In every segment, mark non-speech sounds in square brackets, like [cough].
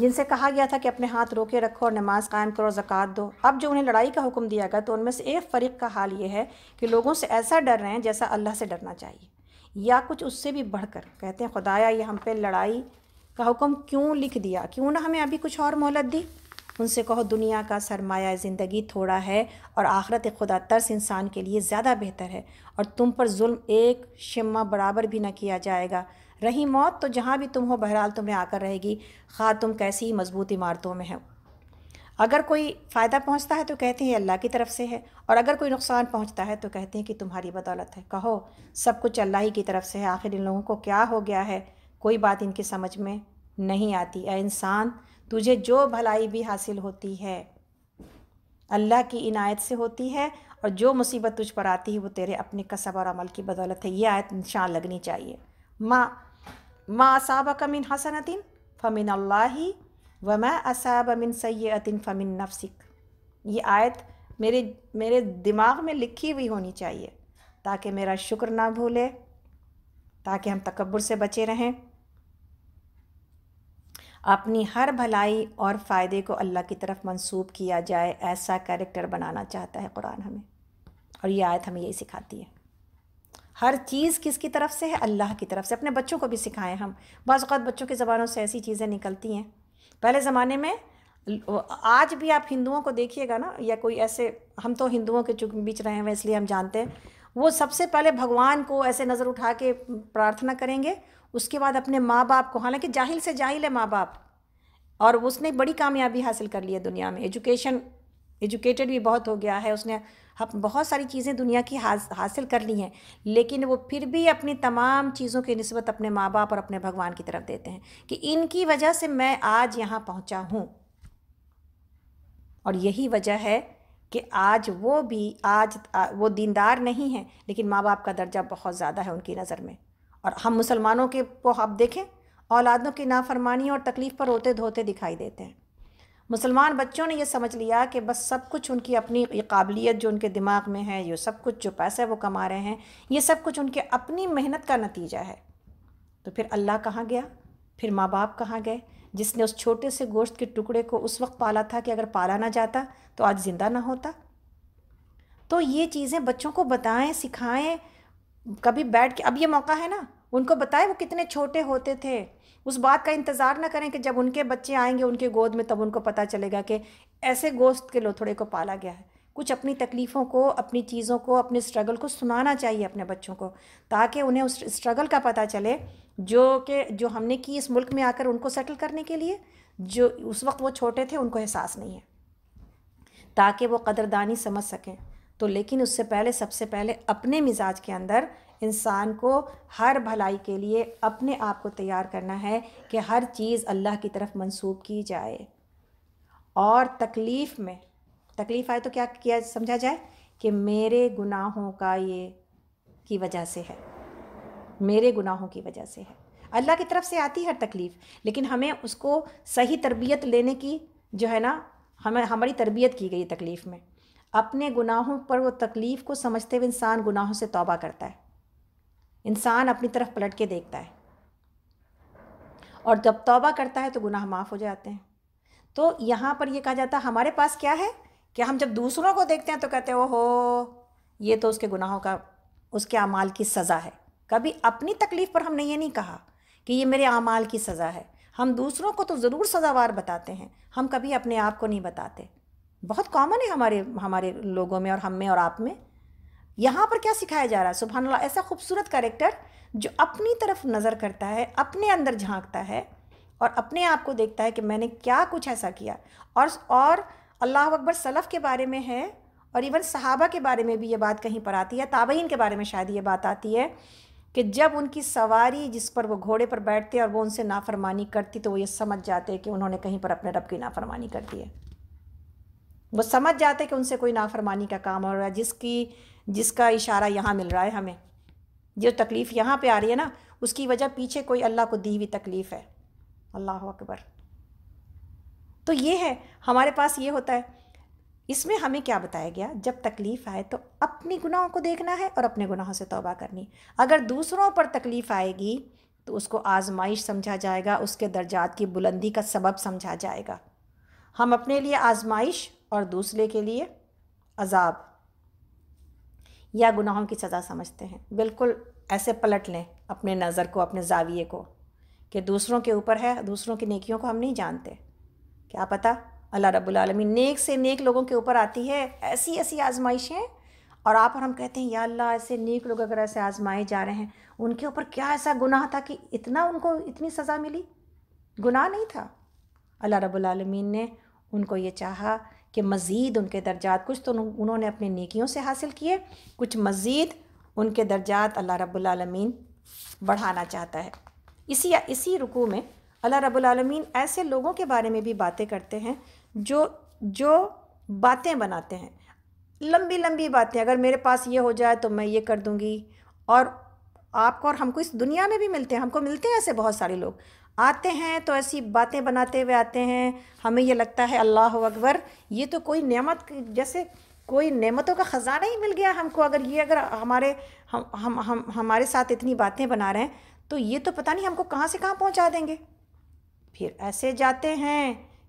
जिनसे कहा गया था कि अपने हाथ रोके रखो और नमाज कायम करो ज़क़़त दो अब जो उन्हें लड़ाई का हुक्म दिया गया तो उनमें से एक फ़रीक का हाल ये है कि लोगों से ऐसा डर रहे हैं जैसा अल्लाह से डरना चाहिए या कुछ उससे भी बढ़कर कहते हैं खुदाया ये हम पे लड़ाई का हुक्म क्यों लिख दिया क्यों ना हमें अभी कुछ और मोहलत दी उनसे कहो दुनिया का सरमाया ज़िंदगी थोड़ा है और आखरत खुदा तर्स इंसान के लिए ज़्यादा बेहतर है और तुम पर जुल्म एक शिमा बराबर भी ना किया जाएगा रही मौत तो जहाँ भी तुम हो बहरहाल तुम्हें आकर रहेगी खा तुम कैसी मजबूत इमारतों में हो अगर कोई फ़ायदा पहुँचता है तो कहते हैं अल्लाह की तरफ से है और अगर कोई नुकसान पहुँचता है तो कहते हैं कि तुम्हारी बदौलत है कहो सब कुछ अल्लाह ही की तरफ से है आखिर इन लोगों को क्या हो गया है कोई बात इनकी समझ में नहीं आती ए इंसान तुझे जो भलाई भी हासिल होती है अल्लाह की इनायत से होती है और जो मुसीबत तुझ पर आती है वो तेरे अपने कसब और अमल की बदौलत है ये आयत निशान लगनी चाहिए माँ मा असाबक मिन हसनतिन फ़मिन अल्लाह व मा असाब मिन सैतिन फ़मिन नफसिक ये आयत मेरे मेरे दिमाग में लिखी हुई होनी चाहिए ताकि मेरा शुक्र ना भूले ताकि हम तकबर से बचे रहें अपनी हर भलाई और फ़ायदे को अल्लाह की तरफ मंसूब किया जाए ऐसा कैरेक्टर बनाना चाहता है कुरान हमें और ये आयत हमें यही सिखाती है हर चीज़ किसकी तरफ से है अल्लाह की तरफ से अपने बच्चों को भी सिखाएं हम बाज़ात बच्चों की ज़बानों से ऐसी चीज़ें निकलती हैं पहले ज़माने में आज भी आप हिंदुओं को देखिएगा ना या कोई ऐसे हम तो हिंदुओं के बीच रहे हैं इसलिए हम जानते हैं वो सबसे पहले भगवान को ऐसे नज़र उठा के प्रार्थना करेंगे उसके बाद अपने माँ बाप को हालांकि जाहिल से जाहिल है माँ बाप और उसने बड़ी कामयाबी हासिल कर ली है दुनिया में एजुकेशन एजुकेटेड भी बहुत हो गया है उसने हम बहुत सारी चीज़ें दुनिया की हासिल कर ली हैं लेकिन वो फिर भी अपनी तमाम चीज़ों की नस्बत अपने माँ बाप और अपने भगवान की तरफ देते हैं कि इनकी वजह से मैं आज यहाँ पहुँचा हूँ और यही वजह है कि आज वो भी आज वो दीनदार नहीं है लेकिन माँ बाप का दर्जा बहुत ज़्यादा है उनकी नज़र में और हम मुसलमानों के को आप देखें औलादों की नाफरमानी और तकलीफ़ पर रोते धोते दिखाई देते हैं मुसलमान बच्चों ने यह समझ लिया कि बस सब कुछ उनकी अपनी काबिलियत जो उनके दिमाग में है ये सब कुछ जो पैसा है वो कमा रहे हैं ये सब कुछ उनके अपनी मेहनत का नतीजा है तो फिर अल्लाह कहाँ गया फिर माँ बाप कहाँ गए जिसने उस छोटे से गोश्त के टुकड़े को उस वक्त पाला था कि अगर पाला ना जाता तो आज ज़िंदा ना होता तो ये चीज़ें बच्चों को बताएं सिखाएं कभी बैठ के अब ये मौका है ना उनको बताएं वो कितने छोटे होते थे उस बात का इंतज़ार ना करें कि जब उनके बच्चे आएंगे उनके गोद में तब उनको पता चलेगा कि ऐसे गोश्त के लोथड़े को पाला गया है कुछ अपनी तकलीफ़ों को अपनी चीज़ों को अपने स्ट्रगल को सुनाना चाहिए अपने बच्चों को ताकि उन्हें उस स्ट्रगल का पता चले जो कि जो हमने की इस मुल्क में आकर उनको सेटल करने के लिए जो उस वक्त वो छोटे थे उनको एहसास नहीं है ताकि वो कदरदानी समझ सकें तो लेकिन उससे पहले सबसे पहले अपने मिजाज के अंदर इंसान को हर भलाई के लिए अपने आप को तैयार करना है कि हर चीज़ अल्लाह की तरफ मंसूब की जाए और तकलीफ़ में तकलीफ़ आए तो क्या किया समझा जाए कि मेरे गुनाहों का ये की वजह से है मेरे गुनाहों की वजह से है अल्लाह की तरफ से आती है हर तकलीफ़ लेकिन हमें उसको सही तरबियत लेने की जो है ना हमें हमारी तरबियत की गई तकलीफ़ में अपने गुनाहों पर वो तकलीफ़ को समझते हुए इंसान गुनाहों से तौबा करता है इंसान अपनी तरफ पलट के देखता है और जब तौबा करता है तो गुनाह माफ़ हो जाते हैं तो यहाँ पर यह कहा जाता है हमारे पास क्या है कि हम जब दूसरों को देखते हैं तो कहते हैं ओहो ये तो उसके गुनाहों का उसके अमाल की सज़ा है कभी अपनी तकलीफ़ पर हमने ये नहीं कहा कि ये मेरे अमाल की सज़ा है हम दूसरों को तो ज़रूर सज़ावार बताते हैं हम कभी अपने आप को नहीं बताते बहुत कॉमन है हमारे हमारे लोगों में और हम में और आप में यहाँ पर क्या सिखाया जा रहा है सुबहानल्ला ऐसा खूबसूरत करेक्टर जो अपनी तरफ नज़र करता है अपने अंदर झांकता है और अपने आप को देखता है कि मैंने क्या कुछ ऐसा किया और और अल्लाह अकबर सलफ़ के बारे में है और इवन सहाबा के बारे में भी ये बात कहीं पर आती है ताबईन के बारे में शायद ये बात आती है कि जब उनकी सवारी जिस पर वो घोड़े पर बैठते और वो उनसे नाफरमानी करती तो वो ये समझ जाते कि उन्होंने कहीं पर अपने रब की नाफरमानी कर दी है वो समझ जाते कि उनसे कोई नाफरमानी का काम हो रहा है जिसकी जिसका इशारा यहाँ मिल रहा है हमें जो तकलीफ़ यहाँ पे आ रही है ना उसकी वजह पीछे कोई अल्लाह को दी हुई तकलीफ़ है अल्लाह अकबर तो ये है हमारे पास ये होता है इसमें हमें क्या बताया गया जब तकलीफ़ आए तो अपने गुनाहों को देखना है और अपने गुनाहों से तौबा करनी अगर दूसरों पर तकलीफ़ आएगी तो उसको आजमाइश समझा जाएगा उसके दर्जात की बुलंदी का सबब समझा जाएगा हम अपने लिए आजमाइश और दूसरे के लिए अजाब या गुनाहों की सज़ा समझते हैं बिल्कुल ऐसे पलट लें अपने नज़र को अपने जाविये को कि दूसरों के ऊपर है दूसरों की नेकियों को हम नहीं जानते क्या पता अल्लाह रब्बुल रबालमीन नेक से नेक लोगों के ऊपर आती है ऐसी ऐसी आजमाइशें और आप और हम कहते हैं या अल्लाह ऐसे नेक लोग अगर ऐसे आजमाए जा रहे हैं उनके ऊपर क्या ऐसा गुनाह था कि इतना उनको इतनी सज़ा मिली गुनाह नहीं था अल्लाह रब्बुल रबालमीन ने उनको ये चाहा कि मज़ीद उनके दर्जात कुछ तो उन्होंने अपनी नेकियों से हासिल किए कुछ मज़ीद उनके दर्जात अल्लाह रब्लमीन बढ़ाना चाहता है इसी इसी रुकू में अल्लाह रब्लमीन ऐसे लोगों के बारे में भी बातें करते हैं जो जो बातें बनाते हैं लंबी लंबी बातें अगर मेरे पास ये हो जाए तो मैं ये कर दूँगी और आपको और हमको इस दुनिया में भी मिलते हैं हमको मिलते हैं ऐसे बहुत सारे लोग आते हैं तो ऐसी बातें बनाते हुए आते हैं हमें ये लगता है अल्लाह अकबर ये तो कोई नेमत जैसे कोई नेमतों का ख़जाना ही मिल गया हमको अगर ये अगर हमारे हम हम हम हमारे साथ इतनी बातें बना रहे हैं तो ये तो पता नहीं हमको कहाँ से कहाँ पहुँचा देंगे फिर ऐसे जाते हैं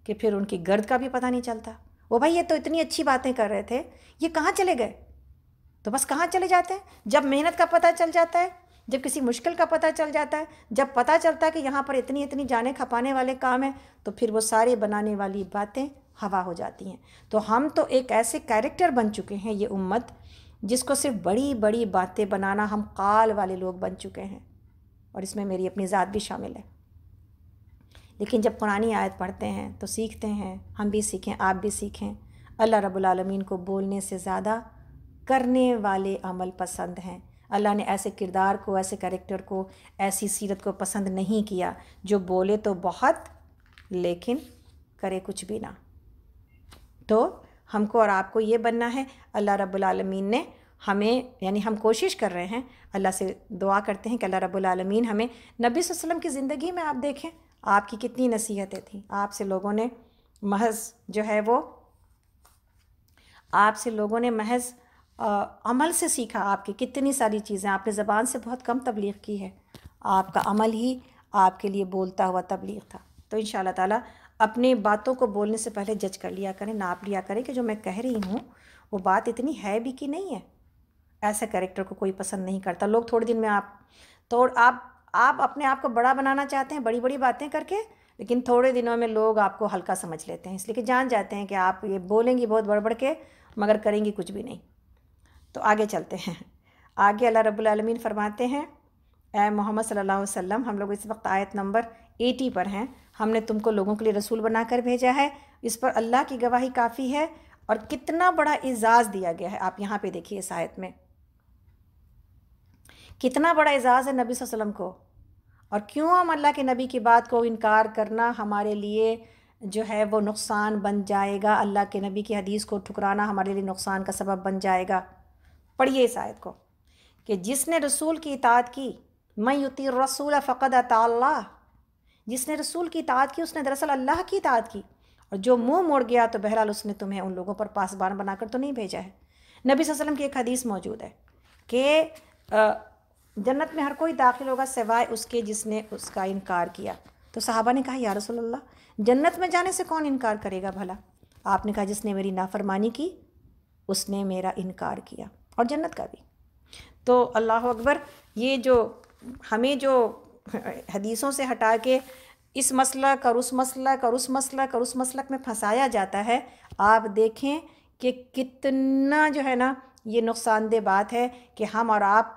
कि फिर उनकी गर्द का भी पता नहीं चलता वो भाई ये तो इतनी अच्छी बातें कर रहे थे ये कहाँ चले गए तो बस कहाँ चले जाते हैं जब मेहनत का पता चल जाता है जब किसी मुश्किल का पता चल जाता है जब पता चलता है कि यहाँ पर इतनी इतनी जाने खपाने वाले काम हैं तो फिर वो सारे बनाने वाली बातें हवा हो जाती हैं तो हम तो एक ऐसे कैरेक्टर बन चुके हैं ये उम्मत जिसको सिर्फ बड़ी बड़ी बातें बनाना हम काल वाले लोग बन चुके हैं और इसमें मेरी अपनी ज़ात भी शामिल है लेकिन जब पुरानी आयत पढ़ते हैं तो सीखते हैं हम भी सीखें आप भी सीखें अल्लाह रब्बुल रबालमीन को बोलने से ज़्यादा करने वाले अमल पसंद हैं अल्लाह ने ऐसे किरदार को ऐसे करेक्टर को ऐसी सीरत को पसंद नहीं किया जो बोले तो बहुत लेकिन करे कुछ भी ना तो हमको और आपको ये बनना है अल्लाह रब्लमीन ने हमें यानी हम कोशिश कर रहे हैं अल्लाह से दुआ करते हैं कि अल्लाह रब्लमीन हमें नबी वसलम की ज़िंदगी में आप देखें आपकी कितनी नसीहतें थीं आपसे लोगों ने महज जो है वो आपसे लोगों ने महज अमल से सीखा आपकी कितनी सारी चीज़ें आपने ज़बान से बहुत कम तबलीग की है आपका अमल ही आपके लिए बोलता हुआ तबलीग था तो इन ताला अपने बातों को बोलने से पहले जज कर लिया करें नाप लिया करें कि जो मैं कह रही हूँ वो बात इतनी है भी कि नहीं है ऐसे करेक्टर को कोई पसंद नहीं करता लोग थोड़े दिन में आप तो आप आप अपने आप को बड़ा बनाना चाहते हैं बड़ी बड़ी बातें करके लेकिन थोड़े दिनों में लोग आपको हल्का समझ लेते हैं इसलिए कि जान जाते हैं कि आप ये बोलेंगी बहुत बढ़ बढ़ के मगर करेंगी कुछ भी नहीं तो आगे चलते हैं आगे अल्लाह रब्बुल रबालमीन फरमाते हैं ए मोहम्मद सल्लल्लाहु अलैहि वसल्लम हम लोग इस वक्त आयत नंबर एटी पर हैं हमने तुमको लोगों के लिए रसूल बनाकर भेजा है इस पर अल्लाह की गवाही काफ़ी है और कितना बड़ा एजाज़ दिया गया है आप यहाँ पे देखिए इस आयत में कितना बड़ा एजाज़ है नबी वसल्लम को और क्यों हम अल्लाह के नबी की बात को इनकार करना हमारे लिए जो है वो नुकसान बन जाएगा अल्लाह के नबी की हदीस को ठुकराना हमारे लिए नुकसान का सबब बन जाएगा पढ़िए इस आयत को कि जिसने रसूल की इताद की मैं युति रसूल फ़क़द अतल्ला जिसने रसूल की इताद की उसने दरअसल अल्लाह की इतात की और जो मुंह मोड़ गया तो बहरहाल उसने तुम्हें उन लोगों पर पासबान बनाकर तो नहीं भेजा है नबी वसलम की एक हदीस मौजूद है कि जन्नत में हर कोई दाखिल होगा सिवाय उसके जिसने उसका इनकार किया तो साहबा ने कहा या रसोल्ला जन्नत में जाने से कौन इनकार करेगा भला आपने कहा जिसने मेरी नाफरमानी की उसने मेरा इनकार किया और जन्नत का भी तो अल्लाह अकबर ये जो हमें जो हदीसों से हटा के इस मसला और उस मसला और उस मसला और उस मसलक में फंसाया जाता है आप देखें कि कितना जो है ना ये नुकसानदेह बात है कि हम और आप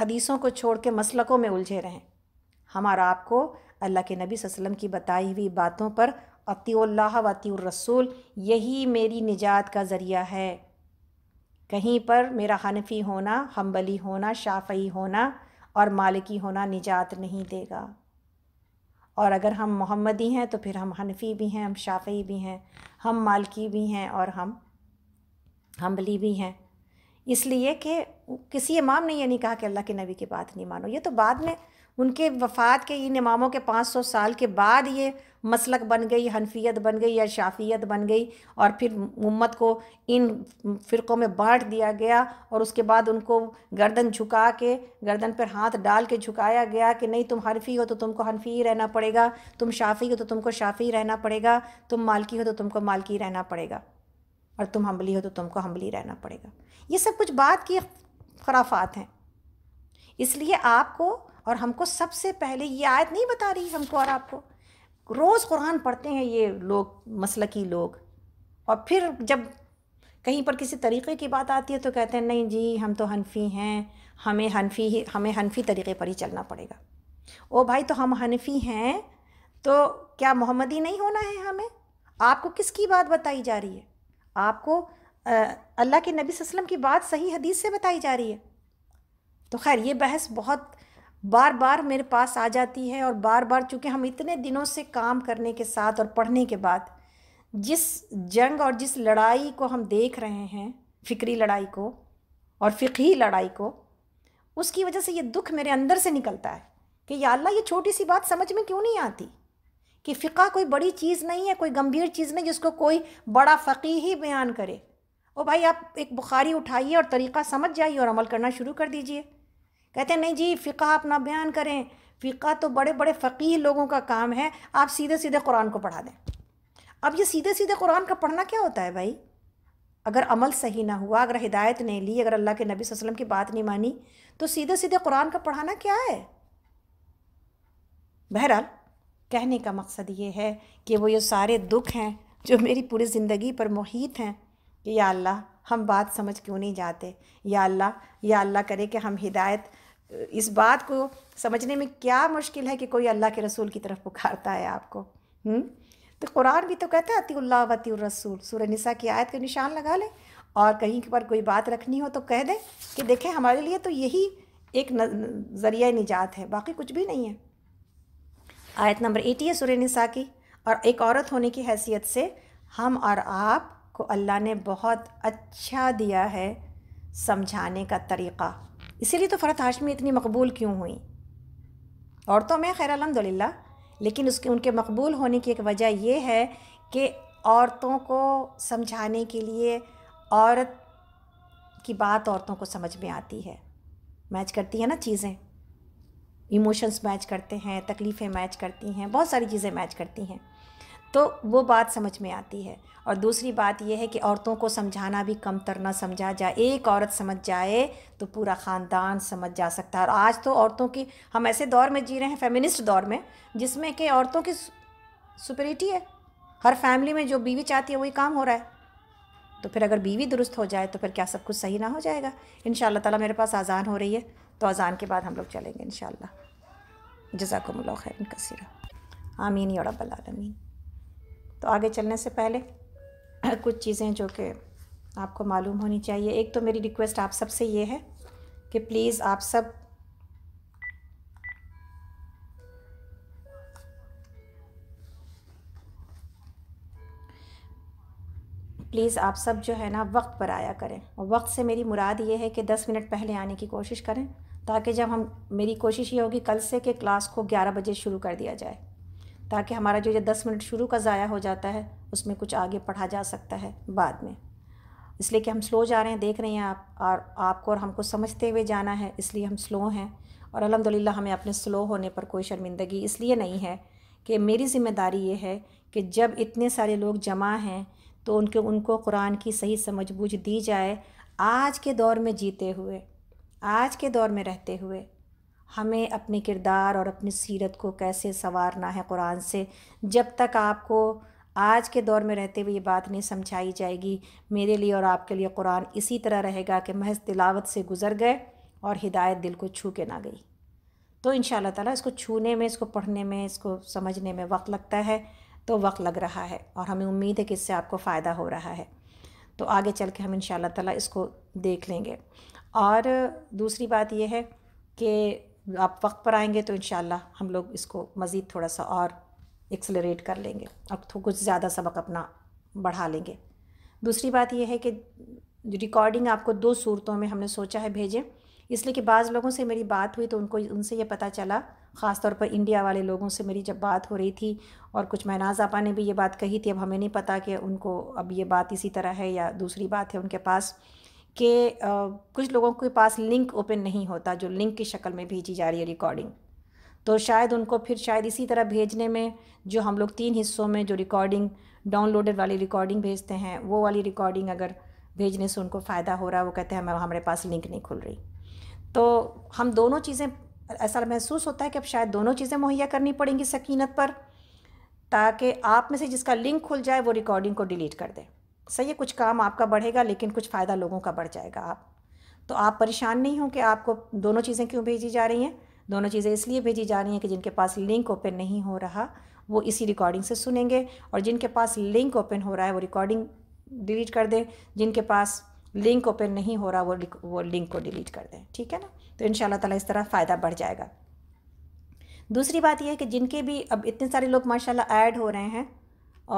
हदीसों को छोड़ के मसलकों में उलझे रहें हम और आपको अल्लाह के नबी वसल्लम की बताई हुई बातों पर अतील्ला व रसूल यही मेरी निजात का ज़रिया है कहीं पर मेरा हनफी होना हम्बली होना शाफ़ी होना और मालिकी होना निजात नहीं देगा और अगर हम मोहम्मदी हैं तो फिर हम हनफी भी हैं हम शाफ़ी भी हैं हम मालकी भी हैं और हम हम्बली भी हैं इसलिए कि किसी इमाम ने यह नहीं कहा कि अल्लाह के नबी की बात नहीं मानो ये तो बाद में उनके वफ़ात के इन इमामों के 500 साल के बाद ये मसलक बन गई हनफियत बन गई या शाफियत बन गई और फिर उम्मत को इन फ़िरक़ों में बांट दिया गया और उसके बाद उनको गर्दन झुका के गर्दन पर हाथ डाल के झुकाया गया कि नहीं तुम हनफी हो तो तुमको हनफी ही रहना पड़ेगा तुम शाफ़ी हो तो तुमको शाफ़ी रहना पड़ेगा तुम मालकी हो तो तुमको मालकी रहना पड़ेगा और तुम हमली हो तो तुमको हमली रहना पड़ेगा ये सब कुछ बात की खराफात हैं इसलिए आपको और हमको सबसे पहले ये आयत नहीं बता रही हमको और आपको रोज़ कुरान पढ़ते हैं ये लोग मसलकी लोग और फिर जब कहीं पर किसी तरीक़े की बात आती है तो कहते हैं नहीं जी हम तो हनफी हैं हमें हनफी ही हमें हनफी तरीक़े पर ही चलना पड़ेगा ओ भाई तो हम हनफी हैं तो क्या मोहम्मदी नहीं होना है हमें आपको किसकी बात बताई जा रही है आपको अल्लाह के नबी वसल्लम की बात सही हदीस से बताई जा रही है तो खैर ये बहस बहुत बार बार मेरे पास आ जाती है और बार बार चूँकि हम इतने दिनों से काम करने के साथ और पढ़ने के बाद जिस जंग और जिस लड़ाई को हम देख रहे हैं फ़िक्री लड़ाई को और फ़िकी लड़ाई को उसकी वजह से ये दुख मेरे अंदर से निकलता है कि या अल्लाह ये छोटी सी बात समझ में क्यों नहीं आती कि फ़िका कोई बड़ी चीज़ नहीं है कोई गंभीर चीज़ नहीं जिसको कोई बड़ा फ़की ही बयान करे ओ भाई आप एक बुखारी उठाइए और तरीक़ा समझ जाइए और अमल करना शुरू कर दीजिए कहते हैं नहीं जी फ़िका आप ना बयान करें फ़िका तो बड़े बड़े फ़कीर लोगों का काम है आप सीधे सीधे कुरान को पढ़ा दें अब ये सीधे सीधे कुरान का पढ़ना क्या होता है भाई अगर अमल सही ना हुआ अगर हिदायत नहीं ली अगर अल्लाह के नबी वसल्लम की बात नहीं मानी तो सीधे सीधे कुरान का पढ़ाना क्या है बहरहाल कहने का मकसद ये है कि वो ये सारे दुख हैं जो मेरी पूरी ज़िंदगी पर मुहित हैं कि या अल्लाह हम बात समझ क्यों नहीं जाते या अल्लाह या अल्लाह करे कि हम हिदायत इस बात को समझने में क्या मुश्किल है कि कोई अल्लाह के रसूल की तरफ पुकारता है आपको हुँ? तो कुरान भी तो कहता है अतील्ला वती रसूल सूर निसा की आयत का निशान लगा ले और कहीं पर कोई बात रखनी हो तो कह दे कि देखें हमारे लिए तो यही एक ज़रिया निजात है बाकी कुछ भी नहीं है आयत नंबर एटी है सूर्य निसा की और एक औरत होने की हैसियत से हम और आप को अल्लाह ने बहुत अच्छा दिया है समझाने का तरीक़ा इसीलिए तो फ़रत हाशमी इतनी मकबूल क्यों हुई औरतों में खैर अलहमदिल्ला लेकिन उसके उनके मकबूल होने की एक वजह यह है कि औरतों को समझाने के लिए औरत की बात औरतों को समझ में आती है मैच करती है ना चीज़ें इमोशंस मैच करते हैं तकलीफ़ें मैच करती हैं बहुत सारी चीज़ें मैच करती हैं तो वो बात समझ में आती है और दूसरी बात यह है कि औरतों को समझाना भी कम तरना समझा जाए एक औरत समझ जाए तो पूरा ख़ानदान समझ जा सकता है और आज तो औरतों की हम ऐसे दौर में जी रहे हैं फेमिनिस्ट दौर में जिसमें कि औरतों की सुपरिटी है हर फैमिली में जो बीवी चाहती है वही काम हो रहा है तो फिर अगर बीवी दुरुस्त हो जाए तो फिर क्या सब कुछ सही ना हो जाएगा इन ताला मेरे पास अजान हो रही है तो अजान के बाद हम लोग चलेंगे इन शाला शज़ाकमल खैर कसरा आमीन और रबालमीन तो आगे चलने से पहले [clears throat] कुछ चीज़ें जो कि आपको मालूम होनी चाहिए एक तो मेरी रिक्वेस्ट आप सब से ये है कि प्लीज़ आप सब प्लीज़ आप सब जो है ना वक्त पर आया करें और वक्त से मेरी मुराद ये है कि दस मिनट पहले आने की कोशिश करें ताकि जब हम मेरी कोशिश ये होगी कल से कि क्लास को ग्यारह बजे शुरू कर दिया जाए ताकि हमारा जो ये दस मिनट शुरू का ज़ाया हो जाता है उसमें कुछ आगे पढ़ा जा सकता है बाद में इसलिए कि हम स्लो जा रहे हैं देख रहे हैं आप और आपको और हमको समझते हुए जाना है इसलिए हम स्लो हैं और अलहमदिल्ला हमें अपने स्लो होने पर कोई शर्मिंदगी इसलिए नहीं है कि मेरी ज़िम्मेदारी ये है कि जब इतने सारे लोग जमा हैं तो उनके उनको कुरान की सही समझ बूझ दी जाए आज के दौर में जीते हुए आज के दौर में रहते हुए हमें अपने किरदार और अपनी सीरत को कैसे संवारना है कुरान से जब तक आपको आज के दौर में रहते हुए ये बात नहीं समझाई जाएगी मेरे लिए और आपके लिए कुरान इसी तरह रहेगा कि महज तिलावत से गुज़र गए और हिदायत दिल को छू के ना गई तो इन ताला इसको छूने में इसको पढ़ने में इसको समझने में वक्त लगता है तो वक्त लग रहा है और हमें उम्मीद है कि इससे आपको फ़ायदा हो रहा है तो आगे चल के हम इन ताला इसको देख लेंगे और दूसरी बात यह है कि आप वक्त पर आएंगे तो इन हम लोग इसको मज़ीद थोड़ा सा और एक्सलरेट कर लेंगे और तो कुछ ज़्यादा सबक अपना बढ़ा लेंगे दूसरी बात यह है कि रिकॉर्डिंग आपको दो सूरतों में हमने सोचा है भेजें इसलिए कि बाज़ लोगों से मेरी बात हुई तो उनको उनसे ये पता चला ख़ास तौर पर इंडिया वाले लोगों से मेरी जब बात हो रही थी और कुछ महनाज आपा ने भी ये बात कही थी अब हमें नहीं पता कि उनको अब ये बात इसी तरह है या दूसरी बात है उनके पास कि कुछ लोगों के पास लिंक ओपन नहीं होता जो लिंक की शक्ल में भेजी जा रही है रिकॉर्डिंग तो शायद उनको फिर शायद इसी तरह भेजने में जो हम लोग तीन हिस्सों में जो रिकॉर्डिंग डाउनलोडेड वाली रिकॉर्डिंग भेजते हैं वो वाली रिकॉर्डिंग अगर भेजने से उनको फ़ायदा हो रहा है वो कहते हैं हमारे पास लिंक नहीं खुल रही तो हम दोनों चीज़ें ऐसा महसूस होता है कि अब शायद दोनों चीज़ें मुहैया करनी पड़ेंगी सकीनत पर ताकि आप में से जिसका लिंक खुल जाए वो रिकॉर्डिंग को डिलीट कर दें सही है कुछ काम आपका बढ़ेगा लेकिन कुछ फ़ायदा लोगों का बढ़ जाएगा आप तो आप परेशान नहीं हो कि आपको दोनों चीज़ें क्यों भेजी जा रही हैं दोनों चीज़ें इसलिए भेजी जा रही हैं कि जिनके पास लिंक ओपन नहीं हो रहा वो इसी रिकॉर्डिंग से सुनेंगे और जिनके पास लिंक ओपन हो रहा है वो रिकॉर्डिंग डिलीट कर दें जिनके पास लिंक ओपन नहीं हो रहा वो वो लिंक को डिलीट कर दें ठीक है ना तो इन ताला इस तरह फ़ायदा बढ़ जाएगा दूसरी बात यह है कि जिनके भी अब इतने सारे लोग माशाल्लाह ऐड हो रहे हैं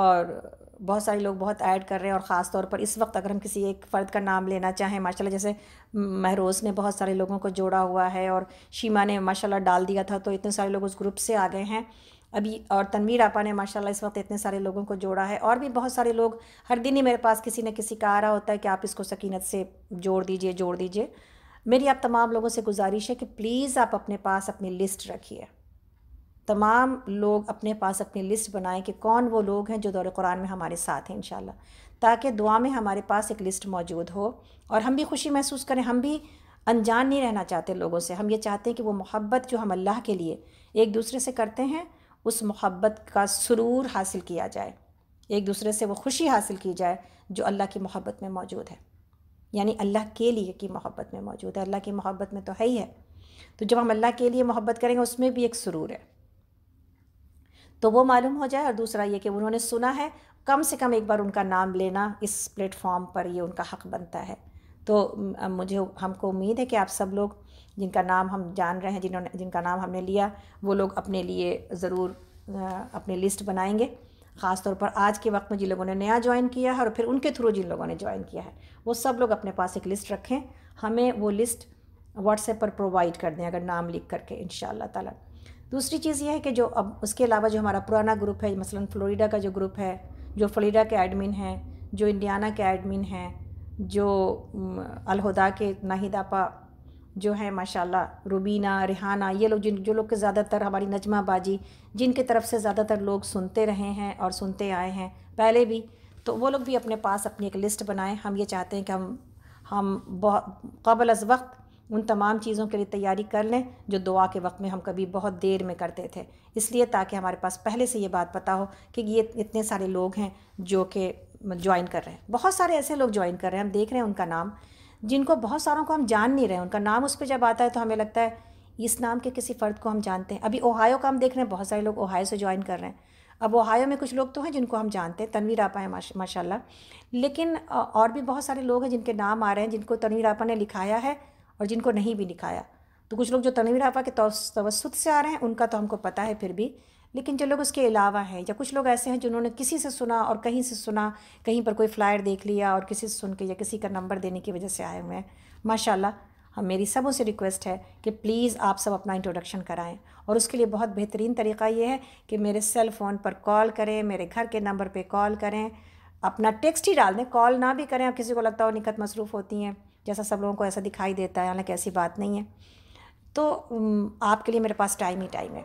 और बहुत सारे लोग बहुत ऐड कर रहे हैं और ख़ास तौर पर इस वक्त अगर हम किसी एक फ़र्द का नाम लेना चाहें माशाल्लाह जैसे महरोज़ ने बहुत सारे लोगों को जोड़ा हुआ है और शीमा ने माशाल्लाह डाल दिया था तो इतने सारे लोग उस ग्रुप से आ गए हैं अभी और तनवीर आपा ने माशाल्लाह इस वक्त इतने सारे लोगों को जोड़ा है और भी बहुत सारे लोग हर दिन ही मेरे पास किसी न किसी का आ रहा होता है कि आप इसको सकीनत से जोड़ दीजिए जोड़ दीजिए मेरी आप तमाम लोगों से गुजारिश है कि प्लीज़ आप अपने पास अपनी लिस्ट रखिए तमाम लोग अपने पास अपनी लिस्ट बनाएं कि कौन वो लोग हैं जो दौर कुरान में हमारे साथ हैं इन ताकि दुआ में हमारे पास एक लिस्ट मौजूद हो और हम भी खुशी महसूस करें हम भी अनजान नहीं रहना चाहते लोगों से हम ये चाहते हैं कि वो मोहब्बत जो हम अल्लाह के लिए एक दूसरे से करते हैं उस मोहब्बत का सुरूर हासिल किया जाए एक दूसरे से वो खुशी हासिल की जाए जो अल्लाह की मोहब्बत में मौजूद है यानी अल्लाह के लिए की मोहब्बत में मौजूद है अल्लाह की मोहब्बत में तो है ही है तो जब हम अल्लाह के लिए मोहब्बत करेंगे उसमें भी एक सुरूर है तो वो मालूम हो जाए और दूसरा ये कि उन्होंने सुना है कम से कम एक बार उनका नाम लेना इस प्लेटफॉर्म पर ये उनका हक़ बनता है तो मुझे हमको उम्मीद है कि आप सब लोग जिनका नाम हम जान रहे हैं जिन्होंने जिनका नाम हमने लिया वो लोग अपने लिए ज़रूर अपने लिस्ट बनाएंगे ख़ास तौर पर आज के वक्त में जिन लोगों ने नया ज्वाइन किया है और फिर उनके थ्रू जिन लोगों ने ज्वाइन किया है वो सब लोग अपने पास एक लिस्ट रखें हमें वो लिस्ट व्हाट्सएप पर प्रोवाइड कर दें अगर नाम लिख करके इन ताला दूसरी चीज़ ये है कि जो अब उसके अलावा जो हमारा पुराना ग्रुप है मसलन फ्लोरिडा का जो ग्रुप है जो फ्लोरिडा के एडमिन हैं जो इंडियाना के एडमिन हैं जो अलहदा के नाहिदापा जो है माशाल्लाह रुबीना रिहाना ये लोग जिन जो लोग के ज़्यादातर हमारी नजमा बाजी जिनके तरफ से ज़्यादातर लोग सुनते रहे हैं और सुनते आए हैं पहले भी तो वो लोग भी अपने पास अपनी एक लिस्ट बनाएं हम ये चाहते हैं कि हम हम बहुत कबल अज़ वक्त उन तमाम चीज़ों के लिए तैयारी कर लें जो दुआ के वक्त में हम कभी बहुत देर में करते थे इसलिए ताकि हमारे पास पहले से ये बात पता हो कि ये इतने सारे लोग हैं जो कि ज्वाइन कर रहे हैं बहुत सारे ऐसे लोग ज्वाइन कर रहे हैं हम देख रहे हैं उनका नाम जिनको बहुत सारों को हम जान नहीं रहे उनका नाम उस पर जब आता है तो हमें लगता है इस नाम के किसी फ़र्द को हम जानते हैं अभी ओहायो का हम देख रहे हैं बहुत सारे लोग ओहायो से ज्वाइन कर रहे हैं अब ओहायो में कुछ लोग तो हैं जिनको हम जानते हैं तनवीर आपा है माशा लेकिन और भी बहुत सारे लोग हैं जिनके नाम आ रहे हैं जिनको तनवीर आपा ने लिखाया है और जिनको नहीं भी लिखाया तो कुछ लोग जो तनवीर आपा के तवसुत से आ रहे हैं उनका तो हमको पता है फिर भी लेकिन जो लोग उसके अलावा हैं या कुछ लोग ऐसे हैं जिन्होंने किसी से सुना और कहीं से सुना कहीं पर कोई फ्लायर देख लिया और किसी से सुन के या किसी का नंबर देने की वजह से आए हुए हैं माशाल्लाह हम मेरी सबों से रिक्वेस्ट है कि प्लीज़ आप सब अपना इंट्रोडक्शन कराएं और उसके लिए बहुत बेहतरीन तरीका ये है कि मेरे सेल फ़ोन पर कॉल करें मेरे घर के नंबर पर कॉल करें अपना टेक्स्ट ही डाल दें कॉल ना भी करें आप किसी को लगता हो निकत मसरूफ़ होती हैं जैसा सब लोगों को ऐसा दिखाई देता है हालांकि ऐसी बात नहीं है तो आपके लिए मेरे पास टाइम ही टाइम है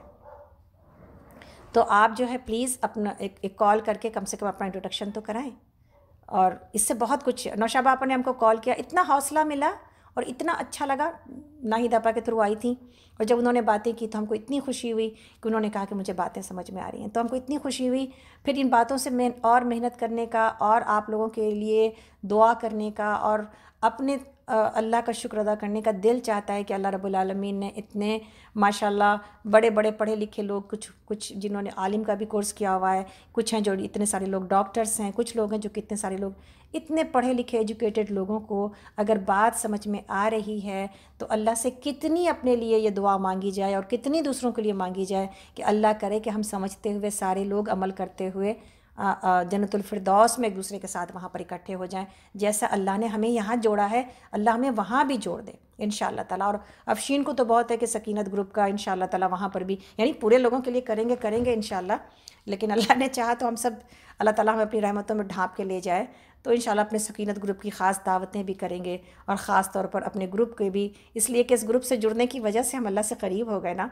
तो आप जो है प्लीज़ अपना एक, एक कॉल करके कम से कम अपना इंट्रोडक्शन तो कराएं और इससे बहुत कुछ नौशाबा आपने ने हमको कॉल किया इतना हौसला मिला और इतना अच्छा लगा नाहिद दापा के थ्रू आई थी और जब उन्होंने बातें की तो हमको इतनी खुशी हुई कि उन्होंने कहा कि मुझे बातें समझ में आ रही हैं तो हमको इतनी खुशी हुई फिर इन बातों से मैं और मेहनत करने का और आप लोगों के लिए दुआ करने का और अपने अल्लाह का शुक्र अदा करने का दिल चाहता है कि अल्लाह रब्बुल रबालमीन ने इतने माशाल्लाह बड़े बड़े पढ़े लिखे लोग कुछ कुछ जिन्होंने आलिम का भी कोर्स किया हुआ है कुछ हैं जो इतने सारे लोग डॉक्टर्स हैं कुछ लोग हैं जो कितने सारे लोग इतने पढ़े लिखे एजुकेटेड लोगों को अगर बात समझ में आ रही है तो अल्लाह से कितनी अपने लिए ये दुआ मांगी जाए और कितनी दूसरों के लिए मांगी जाए कि अल्लाह करे कि हम समझते हुए सारे लोग अमल करते हुए जन्नतुल में एक दूसरे के साथ वहाँ पर इकट्ठे हो जाएं जैसा अल्लाह ने हमें यहाँ जोड़ा है अल्लाह हमें वहाँ भी जोड़ दे इन ताला और अफशीन को तो बहुत है कि सकीनत ग्रुप का इन ताला वहाँ पर भी यानी पूरे लोगों के लिए करेंगे करेंगे इन लेकिन अल्लाह ने चाहा तो हम सब अल्लाह ताला हमें अपनी रहमतों में ढाँप के ले जाए तो इन अपने सकीनत ग्रुप की ख़ास दावतें भी करेंगे और ख़ास तौर पर अपने ग्रुप के भी इसलिए कि इस ग्रुप से जुड़ने की वजह से हम अल्लाह से करीब हो गए ना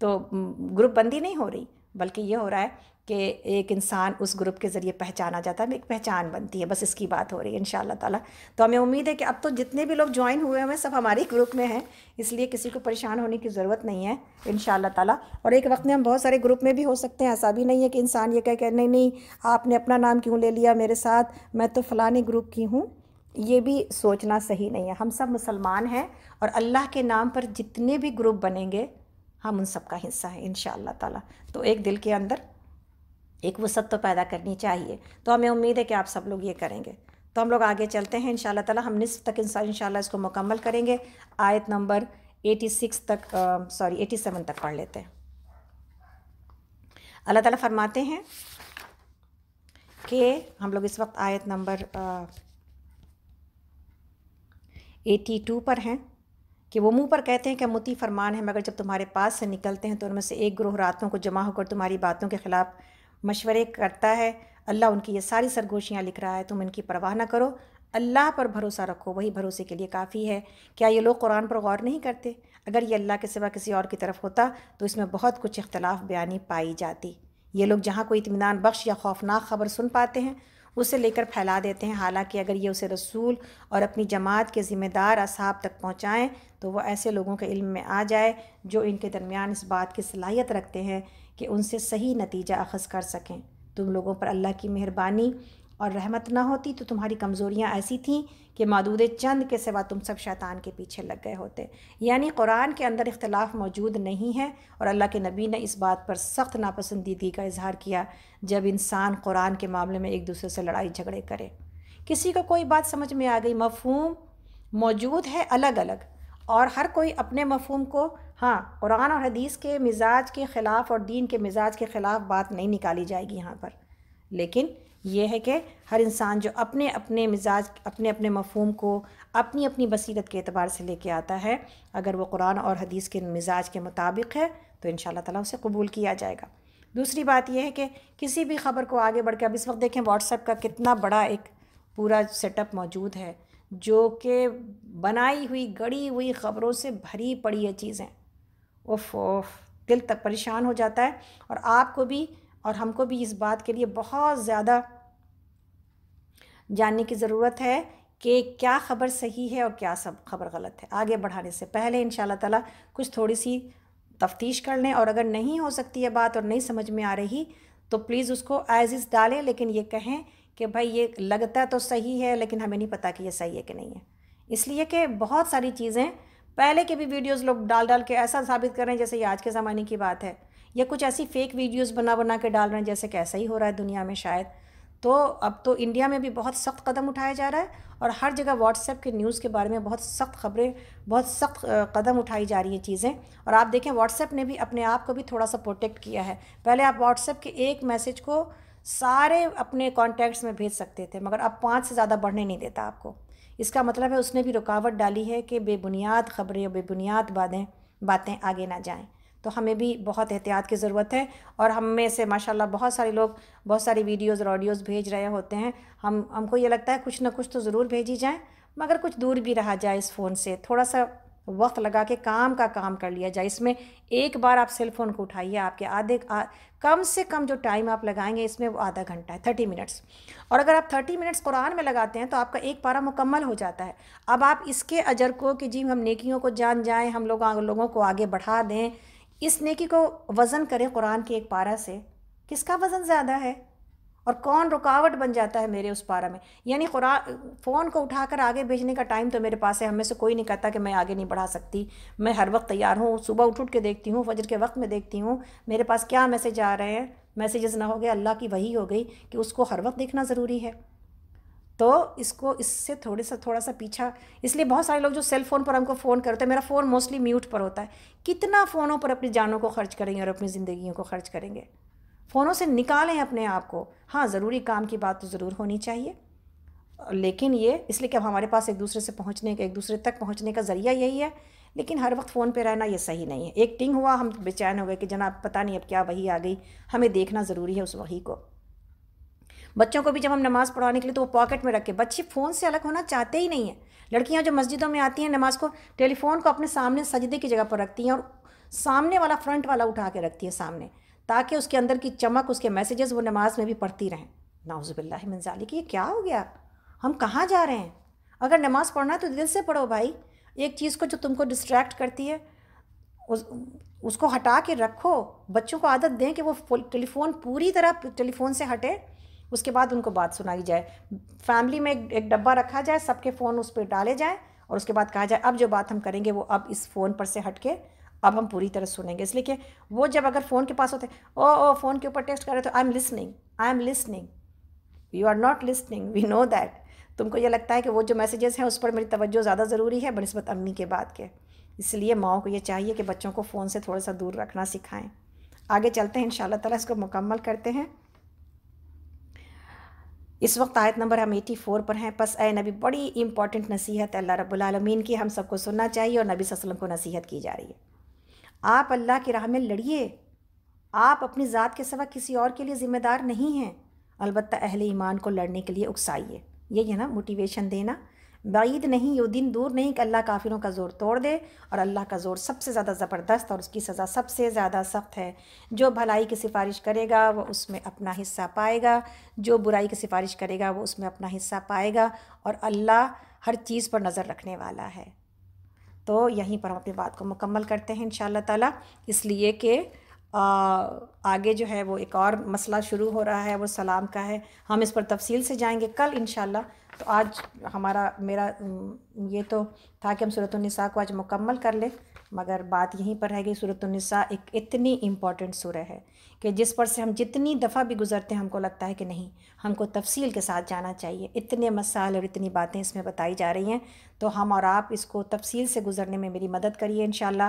तो ग्रुप बंदी नहीं हो रही बल्कि ये हो रहा है कि एक इंसान उस ग्रुप के ज़रिए पहचाना जाता है एक पहचान बनती है बस इसकी बात हो रही है इन शाला तला तो हमें उम्मीद है कि अब तो जितने भी लोग ज्वाइन हुए हैं सब हमारे ग्रुप में हैं इसलिए किसी को परेशान होने की ज़रूरत नहीं है इन ताला और एक वक्त में हम बहुत सारे ग्रुप में भी हो सकते हैं ऐसा भी नहीं है कि इंसान ये कह कह नहीं नहीं आपने अपना नाम क्यों ले लिया मेरे साथ मैं तो फ़लाने ग्रुप की हूँ ये भी सोचना सही नहीं है हम सब मुसलमान हैं और अल्लाह के नाम पर जितने भी ग्रुप बनेंगे हम उन सबका हिस्सा हैं इन ताला तो एक दिल के अंदर एक वसत तो पैदा करनी चाहिए तो हमें उम्मीद है कि आप सब लोग ये करेंगे तो हम लोग आगे चलते हैं इन ताला हम निसफ तक इन इसको मुकम्मल करेंगे आयत नंबर एटी सिक्स तक सॉरी एटी सेवन तक पढ़ लेते हैं अल्लाह ताला फरमाते हैं कि हम लोग इस वक्त आयत नंबर एटी टू पर हैं कि वो मुंह पर कहते हैं कि मुती फरमान है मगर जब तुम्हारे पास से निकलते हैं तो उनमें से एक ग्रोह रातों को जमा होकर तुम्हारी बातों के ख़िलाफ़ मशवरे करता है अल्लाह उनकी ये सारी सरगोशियाँ लिख रहा है तुम इनकी परवाह ना करो अल्लाह पर भरोसा रखो वही भरोसे के लिए काफ़ी है क्या ये लोग कुरान पर गौर नहीं करते अगर ये अल्लाह के सिवा किसी और की तरफ होता तो इसमें बहुत कुछ इख्तलाफ बयानी पाई जाती ये लोग जहाँ कोई इतमान बख्श या खौफनाक खबर सुन पाते हैं उसे लेकर फैला देते हैं हालांकि अगर ये उसे रसूल और अपनी जमात के ज़िम्मेदार असाब तक पहुँचाएँ तो वह ऐसे लोगों के इल्म में आ जाए जो इनके दरमियान इस बात की सलाहियत रखते हैं कि उनसे सही नतीजा अखज़ कर सकें तुम लोगों पर अल्लाह की मेहरबानी और रहमत ना होती तो तुम्हारी कमज़ोरियाँ ऐसी थीं कि मदूद चंद के सिवा तुम सब शैतान के पीछे लग गए होते यानी कुरान के अंदर इख्तलाफ मौजूद नहीं है और अल्लाह के नबी ने इस बात पर सख्त नापसंदीदगी का इजहार किया जब इंसान कुरान के मामले में एक दूसरे से लड़ाई झगड़े करे किसी को कोई बात समझ में आ गई मफहूम मौजूद है अलग अलग और हर कोई अपने मफहम को हाँ कुरान और हदीस के मिजाज के ख़िलाफ़ और दीन के मिजाज के ख़िलाफ़ बात नहीं निकाली जाएगी यहाँ पर लेकिन ये है कि हर इंसान जो अपने अपने मिजाज अपने अपने मफहम को अपनी अपनी बसीरत के अतबार से लेके आता है अगर वो कुरान और हदीस के मिजाज के मुताबिक है तो इन ताला उसे कबूल किया जाएगा दूसरी बात यह है कि किसी भी ख़बर को आगे बढ़ के अब इस वक्त देखें व्हाट्सएप का कितना बड़ा एक पूरा सेटअप मौजूद है जो कि बनाई हुई गड़ी हुई ख़बरों से भरी पड़ी है चीज़ें उफ उफ दिल तक परेशान हो जाता है और आपको भी और हमको भी इस बात के लिए बहुत ज़्यादा जानने की ज़रूरत है कि क्या खबर सही है और क्या सब खबर गलत है आगे बढ़ाने से पहले इन ताला कुछ थोड़ी सी तफ्तीश कर लें और अगर नहीं हो सकती है बात और नहीं समझ में आ रही तो प्लीज़ उसको एज इज़ डालें लेकिन ये कहें कि भाई ये लगता तो सही है लेकिन हमें नहीं पता कि ये सही है कि नहीं है इसलिए कि बहुत सारी चीज़ें पहले के भी वीडियोस लोग डाल डाल के ऐसा साबित कर रहे हैं जैसे ये आज के ज़माने की बात है या कुछ ऐसी फेक वीडियोस बना बना के डाल रहे हैं जैसे कैसा ही हो रहा है दुनिया में शायद तो अब तो इंडिया में भी बहुत सख्त कदम उठाया जा रहा है और हर जगह व्हाट्सएप के न्यूज़ के बारे में बहुत सख्त खबरें बहुत सख्त कदम उठाई जा रही हैं चीज़ें और आप देखें व्हाट्सएप ने भी अपने आप को भी थोड़ा सा प्रोटेक्ट किया है पहले आप व्हाट्सएप के एक मैसेज को सारे अपने कॉन्टैक्ट्स में भेज सकते थे मगर अब पाँच से ज़्यादा बढ़ने नहीं देता आपको इसका मतलब है उसने भी रुकावट डाली है कि बेबुनियाद खबरें बेबुनियाद बातें बातें आगे ना जाएं तो हमें भी बहुत एहतियात की ज़रूरत है और हम में से माशाल्लाह बहुत सारे लोग बहुत सारी वीडियोस और ऑडियोज़ भेज रहे होते हैं हम हमको ये लगता है कुछ ना कुछ तो ज़रूर भेजी जाए मगर कुछ दूर भी रहा जाए इस फ़ोन से थोड़ा सा वक्त लगा के काम का काम कर लिया जाए इसमें एक बार आप सेल फ़ोन को उठाइए आपके आधे कम से कम जो टाइम आप लगाएंगे इसमें वो आधा घंटा है थर्टी मिनट्स और अगर आप थर्टी मिनट्स कुरान में लगाते हैं तो आपका एक पारा मुकम्मल हो जाता है अब आप इसके अजर को कि जी हम नेकियों को जान जाएं हम लोग लोगों को आगे बढ़ा दें इस नेकी को वज़न करें कुरान की एक पारा से किसका वज़न ज़्यादा है और कौन रुकावट बन जाता है मेरे उस पारा में यानी कुरान फ़ोन को उठाकर आगे भेजने का टाइम तो मेरे पास है हमें से कोई नहीं कहता कि मैं आगे नहीं बढ़ा सकती मैं हर वक्त तैयार हूँ सुबह उठ उठ के देखती हूँ फजर के वक्त में देखती हूँ मेरे पास क्या मैसेज आ रहे हैं मैसेजेस ना हो गए अल्लाह की वही हो गई कि उसको हर वक्त देखना ज़रूरी है तो इसको इससे थोड़े सा थोड़ा सा पीछा इसलिए बहुत सारे लोग जो सेल फ़ोन पर हमको फ़ोन करते हैं मेरा फ़ोन मोस्टली म्यूट पर होता है कितना फ़ोनों पर अपनी जानों को खर्च करेंगे और अपनी ज़िंदगियों को खर्च करेंगे फ़ोनों से निकालें अपने आप को हाँ ज़रूरी काम की बात तो ज़रूर होनी चाहिए लेकिन ये इसलिए कि अब हमारे पास एक दूसरे से पहुँचने का एक दूसरे तक पहुँचने का ज़रिया यही है लेकिन हर वक्त फ़ोन पे रहना ये सही नहीं है एक टिंग हुआ हम बेचैन हो गए कि जनाब पता नहीं अब क्या वही आ गई हमें देखना ज़रूरी है उस वही को बच्चों को भी जब हम नमाज़ पढ़ाने के लिए तो वो पॉकेट में रखे बच्चे फ़ोन से अलग होना चाहते ही नहीं है लड़कियाँ जो मस्जिदों में आती हैं नमाज़ को टेलीफोन को अपने सामने सजदे की जगह पर रखती हैं और सामने वाला फ्रंट वाला उठा के रखती है सामने ताकि उसके अंदर की चमक उसके मैसेजेस वो नमाज में भी पढ़ती रहें नाउज़बिल्ला मंजाली कि ये क्या हो गया हम कहाँ जा रहे हैं अगर नमाज़ पढ़ना है तो दिल से पढ़ो भाई एक चीज़ को जो तुमको डिस्ट्रैक्ट करती है उस उसको हटा के रखो बच्चों को आदत दें कि वो टेलीफोन पूरी तरह टेलीफोन से हटे उसके बाद उनको बात सुनाई जाए फैमिली में एक डब्बा रखा जाए सबके फ़ोन उस पर डाले जाएँ और उसके बाद कहा जाए अब जो बात हम करेंगे वो अब इस फ़ोन पर से हट के अब हम पूरी तरह सुनेंगे इसलिए कि वो जब अगर फ़ोन के पास होते ओ ओ फ़ोन के ऊपर टेक्स्ट कर रहे तो I am listening I am listening you are not listening we know that तुमको ये लगता है कि वो जो मैसेजेस हैं उस पर मेरी तवज्जो ज़्यादा ज़रूरी है बनस्बत अम्मी के बाद के इसलिए माओ को ये चाहिए कि बच्चों को फ़ोन से थोड़ा सा दूर रखना सिखाएं आगे चलते हैं इन ताला इसको मुकम्मल करते हैं इस वक्त आयत नंबर हम 84 पर हैं बस ए नबी बड़ी इंपॉर्टेंट नसीहत अल्लाह रब्लमीन की हम सबको सुनना चाहिए और नबी वसल्लम को नसीहत की जा रही है आप अल्लाह की राह में लड़िए आप अपनी ज़ात के सबक किसी और के लिए ज़िम्मेदार नहीं हैं अलबत्त अहल ईमान को लड़ने के लिए उकसाइए यही है ना मोटिवेशन देना بعید नहीं वो दिन दूर नहीं कि अल्लाह काफिरों का ज़ोर तोड़ दे और अल्लाह का ज़ोर सबसे ज़्यादा ज़बरदस्त और उसकी सज़ा सबसे ज़्यादा सख्त है जो भलाई की सिफारिश करेगा वो उसमें अपना हिस्सा पाएगा जो बुराई की सिफारिश करेगा वो उसमें अपना हिस्सा पाएगा और अल्लाह हर चीज़ पर नज़र रखने वाला है तो यहीं पर हम अपनी बात को मुकम्मल करते हैं इन ताला इसलिए कि आगे जो है वो एक और मसला शुरू हो रहा है वो सलाम का है हम इस पर तफसील से जाएंगे कल इन तो आज हमारा मेरा ये तो था कि हम सूरतनिसा को आज मुकम्मल कर लें मगर बात यहीं पर है कि सूरतनिसा एक इतनी इम्पॉर्टेंट सूर है कि जिस पर से हम जितनी दफ़ा भी गुजरते हैं हमको लगता है कि नहीं हमको तफसील के साथ जाना चाहिए इतने मसाल और इतनी बातें इसमें बताई जा रही हैं तो हम और आप इसको तफसील से गुजरने में मेरी मदद करिए इन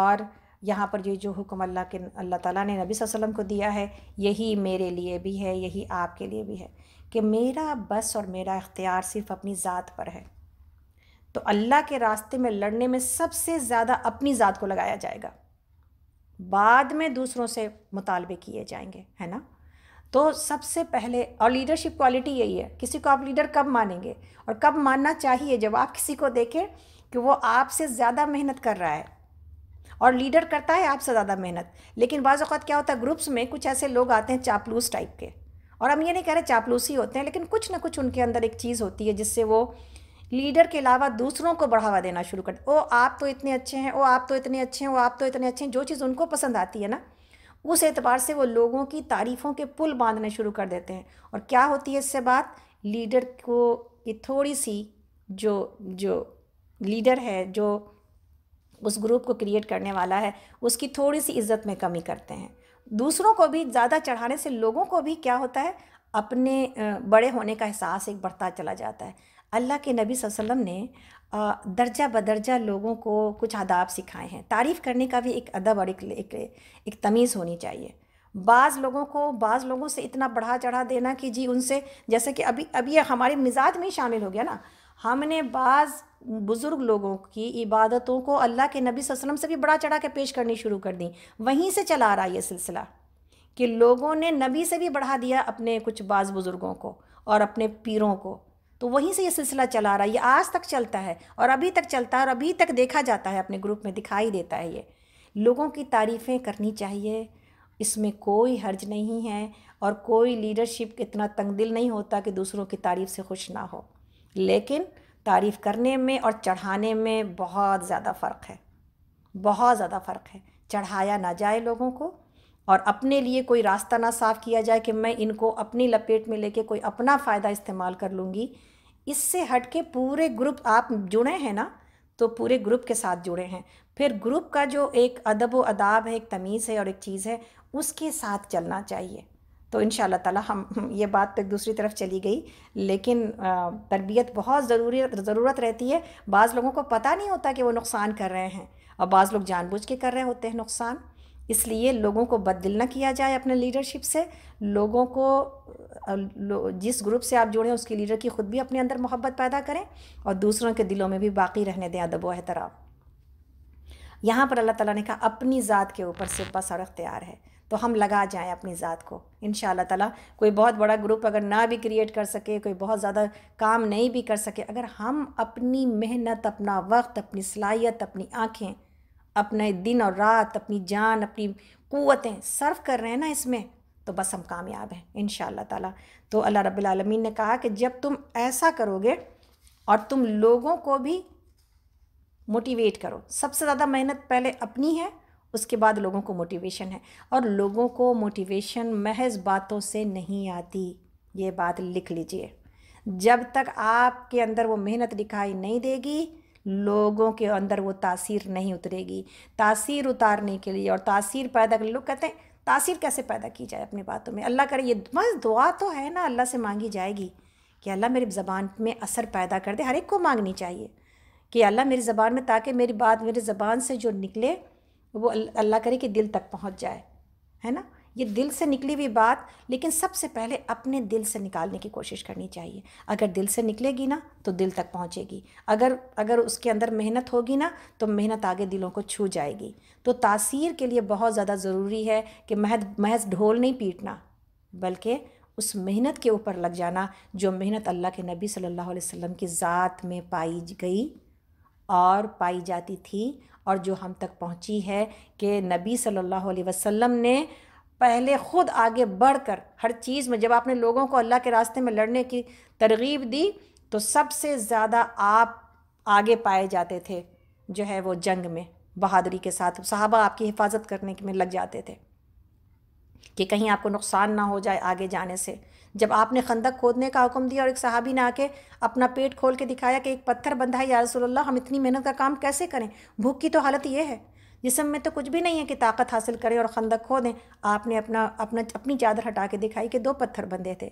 और यहाँ पर ये जो हुक्म अल्लाह के अल्लाह ताला ने नबी वसल्लम को दिया है यही मेरे लिए भी है यही आपके लिए भी है कि मेरा बस और मेरा इख्तियार सिर्फ अपनी ज़ात पर है तो अल्लाह के रास्ते में लड़ने में सबसे ज़्यादा अपनी ज़ात को लगाया जाएगा बाद में दूसरों से मुतालबे किए जाएंगे है ना तो सबसे पहले और लीडरशिप क्वालिटी यही है किसी को आप लीडर कब मानेंगे और कब मानना चाहिए जब आप किसी को देखें कि वो आपसे ज़्यादा मेहनत कर रहा है और लीडर करता है आपसे ज़्यादा मेहनत लेकिन बाज़ अवत क्या होता है ग्रुप्स में कुछ ऐसे लोग आते हैं चापलूस टाइप के और हम ये नहीं कह रहे चापलूसी होते हैं लेकिन कुछ ना कुछ उनके अंदर एक चीज़ होती है जिससे वो लीडर के अलावा दूसरों को बढ़ावा देना शुरू कर ओ आप तो इतने अच्छे हैं ओ आप तो इतने अच्छे हैं वो आप तो इतने अच्छे हैं जो चीज़ उनको पसंद आती है ना उस एतबार से वो लोगों की तारीफ़ों के पुल बांधने शुरू कर देते हैं और क्या होती है इससे बात लीडर को ये थोड़ी सी जो जो लीडर है जो उस ग्रुप को क्रिएट करने वाला है उसकी थोड़ी सी इज्जत में कमी करते हैं दूसरों को भी ज़्यादा चढ़ाने से लोगों को भी क्या होता है अपने बड़े होने का एहसास एक बढ़ता चला जाता है अल्लाह के नबी वसल्लम ने दर्जा बदर्जा लोगों को कुछ आदाब सिखाए हैं तारीफ़ करने का भी एक अदब और एक एक, एक तमीज़ होनी चाहिए बाज़ लोगों को बाज़ लोगों से इतना बढ़ा चढ़ा देना कि जी उनसे जैसे कि अभी अभी हमारे मिजाज में ही शामिल हो गया ना हमने बाज़ बुज़ुर्ग लोगों की इबादतों को अल्लाह के नबी वसल्लम से भी बड़ा चढ़ा के पेश करनी शुरू कर दी वहीं से चला आ रहा ये सिलसिला कि लोगों ने नबी से भी बढ़ा दिया अपने कुछ बाज़ बुज़ुर्गों को और अपने पीरों को तो वहीं से ये सिलसिला चला रहा है ये आज तक चलता है और अभी तक चलता है और अभी तक देखा जाता है अपने ग्रुप में दिखाई देता है ये लोगों की तारीफ़ें करनी चाहिए इसमें कोई हर्ज नहीं है और कोई लीडरशिप इतना तंगदिल नहीं होता कि दूसरों की तारीफ़ से खुश ना हो लेकिन तारीफ़ करने में और चढ़ाने में बहुत ज़्यादा फ़र्क है बहुत ज़्यादा फ़र्क है चढ़ाया ना जाए लोगों को और अपने लिए कोई रास्ता ना साफ़ किया जाए कि मैं इनको अपनी लपेट में लेके कोई अपना फ़ायदा इस्तेमाल कर लूँगी इससे हट के पूरे ग्रुप आप जुड़े हैं ना तो पूरे ग्रुप के साथ जुड़े हैं फिर ग्रुप का जो एक अदब व अदाब है एक तमीज़ है और एक चीज़ है उसके साथ चलना चाहिए तो इन ताला हम [laughs] ये बात तो एक दूसरी तरफ चली गई लेकिन तरबियत बहुत ज़रूरी ज़रूरत रहती है बाज़ लोगों को पता नहीं होता कि वो नुकसान कर रहे हैं और बाज़ लोग जानबूझ के कर रहे होते हैं नुकसान इसलिए लोगों को बददिल ना किया जाए अपने लीडरशिप से लोगों को जिस ग्रुप से आप जुड़े हैं उसके लीडर की ख़ुद भी अपने अंदर मोहब्बत पैदा करें और दूसरों के दिलों में भी बाकी रहने दें अदब व एहतराब यहाँ पर अल्लाह ताला ने कहा अपनी ज़ात के ऊपर सिर्फ बस और अख्तियार है तो हम लगा जाएं अपनी ज़ात को इन ताला कोई बहुत बड़ा ग्रुप अगर ना भी क्रिएट कर सके कोई बहुत ज़्यादा काम नहीं भी कर सके अगर हम अपनी मेहनत अपना वक्त अपनी सलाहियत अपनी आँखें अपने दिन और रात अपनी जान अपनी क़वतें सर्व कर रहे हैं ना इसमें तो बस हम कामयाब हैं इन ताला तो अल्लाह रबालमीन ने कहा कि जब तुम ऐसा करोगे और तुम लोगों को भी मोटिवेट करो सबसे ज़्यादा मेहनत पहले अपनी है उसके बाद लोगों को मोटिवेशन है और लोगों को मोटिवेशन महज बातों से नहीं आती ये बात लिख लीजिए जब तक आपके अंदर वो मेहनत दिखाई नहीं देगी लोगों के अंदर वो तासीर नहीं उतरेगी तासीर उतारने के लिए और तासीर पैदा कर लोग कहते हैं तासीर कैसे पैदा की जाए अपनी बातों में अल्लाह करे ये बस दुआ तो है ना अल्लाह से मांगी जाएगी कि अल्लाह मेरी ज़बान में असर पैदा कर दे हर एक को मांगनी चाहिए कि अल्लाह मेरी ज़बान में ताकि मेरी बात मेरी ज़बान से जो निकले वो अल्लाह करे कि दिल तक पहुँच जाए है ना ये दिल से निकली हुई बात लेकिन सबसे पहले अपने दिल से निकालने की कोशिश करनी चाहिए अगर दिल से निकलेगी ना तो दिल तक पहुंचेगी अगर अगर उसके अंदर मेहनत होगी ना तो मेहनत आगे दिलों को छू जाएगी तो तासीर के लिए बहुत ज़्यादा ज़रूरी है कि महज महज ढोल नहीं पीटना बल्कि उस मेहनत के ऊपर लग जाना जो मेहनत अल्लाह के नबी सल्लल्लाहु अलैहि वसल्लम की ज़ात में पाई गई और पाई जाती थी और जो हम तक पहुंची है कि नबी सल्लल्लाहु अलैहि वसल्लम ने पहले ख़ुद आगे बढ़कर हर चीज़ में जब आपने लोगों को अल्लाह के रास्ते में लड़ने की तरगीब दी तो सबसे ज़्यादा आप आगे पाए जाते थे जो है वो जंग में बहादुरी के साथ साहबा आपकी हिफाजत करने में लग जाते थे कि कहीं आपको नुकसान ना हो जाए आगे जाने से जब आपने खंदक खोदने का हुक्म दिया और एक सहाबी ने आके अपना पेट खोल के दिखाया कि एक पत्थर बंधा है या रसोल्ला हम इतनी मेहनत का काम कैसे करें भूख की तो हालत ये है जिसम में तो कुछ भी नहीं है कि ताकत हासिल करें और खंदक खोदें आपने अपना अपना अपनी चादर हटा के दिखाई कि दो पत्थर बंधे थे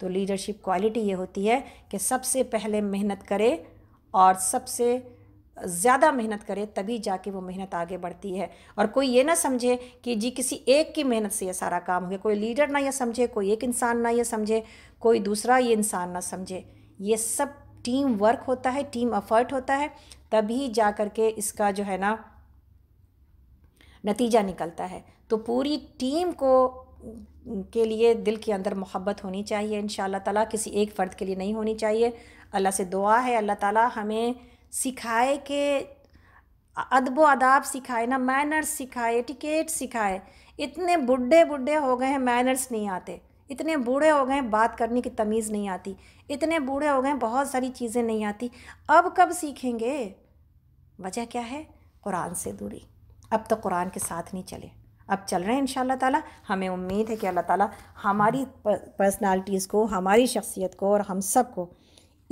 तो लीडरशिप क्वालिटी ये होती है कि सबसे पहले मेहनत करे और सबसे ज़्यादा मेहनत करे तभी जाके वो मेहनत आगे बढ़ती है और कोई ये ना समझे कि जी किसी एक की मेहनत से ये सारा काम हो गया कोई लीडर ना ये समझे कोई एक इंसान ना ये समझे कोई दूसरा ये इंसान ना समझे ये सब टीम वर्क होता है टीम अफर्ट होता है तभी जा कर के इसका जो है ना नतीजा निकलता है तो पूरी टीम को के लिए दिल के अंदर मोहब्बत होनी चाहिए इन ताला किसी एक फ़र्द के लिए नहीं होनी चाहिए अल्लाह से दुआ है अल्लाह ताला हमें सिखाए के अदब अदाब सिखाए ना मैनर्स सिखाए टिकेट सिखाए इतने बुढ़े बुढ़े हो गए हैं मैनर्स नहीं आते इतने बूढ़े हो गए हैं बात करने की तमीज़ नहीं आती इतने बूढ़े हो गए हैं बहुत सारी चीज़ें नहीं आती अब कब सीखेंगे वजह क्या है कुरान से दूरी अब तो कुरान के साथ नहीं चले अब चल रहे हैं इन ताला हमें उम्मीद है कि अल्लाह ताला हमारी पर्सनालिटीज़ को हमारी शख्सियत को और हम सब को